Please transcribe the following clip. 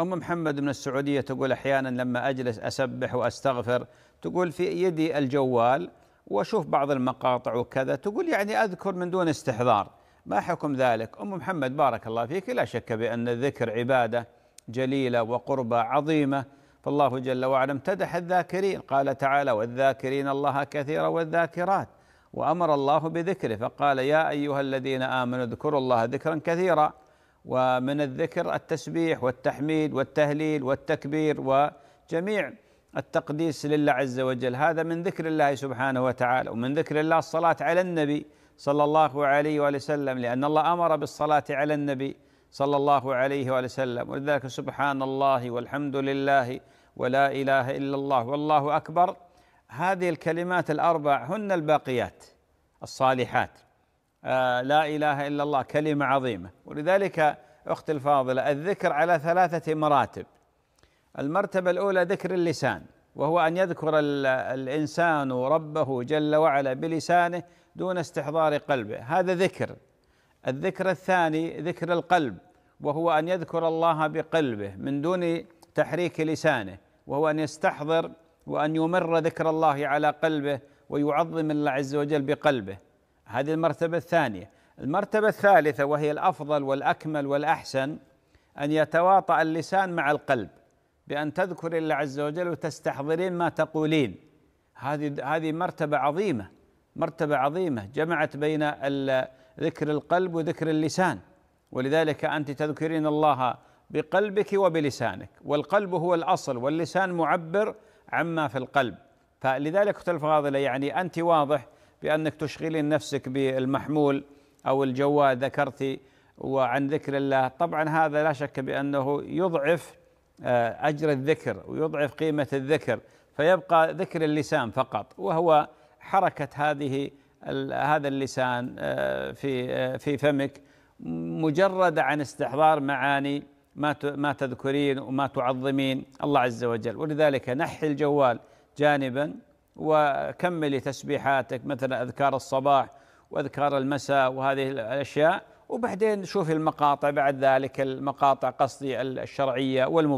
أم محمد من السعودية تقول أحيانا لما أجلس أسبح وأستغفر تقول في يدي الجوال وأشوف بعض المقاطع وكذا تقول يعني أذكر من دون استحضار ما حكم ذلك أم محمد بارك الله فيك لا شك بأن الذكر عبادة جليلة وقربة عظيمة فالله جل وعلا امتدح الذاكرين قال تعالى والذاكرين الله كثيرا والذاكرات وأمر الله بذكره فقال يا أيها الذين آمنوا اذكروا الله ذكرا كثيرا ومن الذكر التسبيح والتحميد والتهليل والتكبير وجميع التقديس لله عز وجل هذا من ذكر الله سبحانه وتعالى ومن ذكر الله الصلاة على النبي صلى الله عليه وآله وسلم لأن الله أمر بالصلاة على النبي صلى الله عليه وآله وسلم ولذلك سبحان الله والحمد لله ولا إله إلا الله والله أكبر هذه الكلمات الأربع هن الباقيات الصالحات آه، لا اله الا الله كلمه عظيمه ولذلك اختي الفاضله الذكر على ثلاثه مراتب المرتبه الاولى ذكر اللسان وهو ان يذكر الانسان ربه جل وعلا بلسانه دون استحضار قلبه هذا ذكر الذكر الثاني ذكر القلب وهو ان يذكر الله بقلبه من دون تحريك لسانه وهو ان يستحضر وان يمر ذكر الله على قلبه ويعظم الله عز وجل بقلبه هذه المرتبة الثانية المرتبة الثالثة وهي الأفضل والأكمل والأحسن أن يتواطأ اللسان مع القلب بأن تذكر الله عز وجل وتستحضرين ما تقولين هذه هذه مرتبة عظيمة مرتبة عظيمة جمعت بين ذكر القلب وذكر اللسان ولذلك أنت تذكرين الله بقلبك وبلسانك والقلب هو الأصل واللسان معبر عما في القلب فلذلك قلت الفاضلة يعني أنت واضح في أنك تشغلين نفسك بالمحمول أو الجوال ذكرتي وعن ذكر الله طبعا هذا لا شك بأنه يضعف آه، أجر الذكر ويضعف قيمة الذكر فيبقى ذكر اللسان فقط وهو حركة هذه هذا اللسان آه، في آه، في فمك مجرد عن استحضار معاني ما ما تذكرين وما تعظمين الله عز وجل ولذلك نحي الجوال جانبا وكملي تسبيحاتك مثلا أذكار الصباح وأذكار المساء وهذه الأشياء وبعدين شوفي المقاطع بعد ذلك المقاطع قصدي الشرعية والمباحة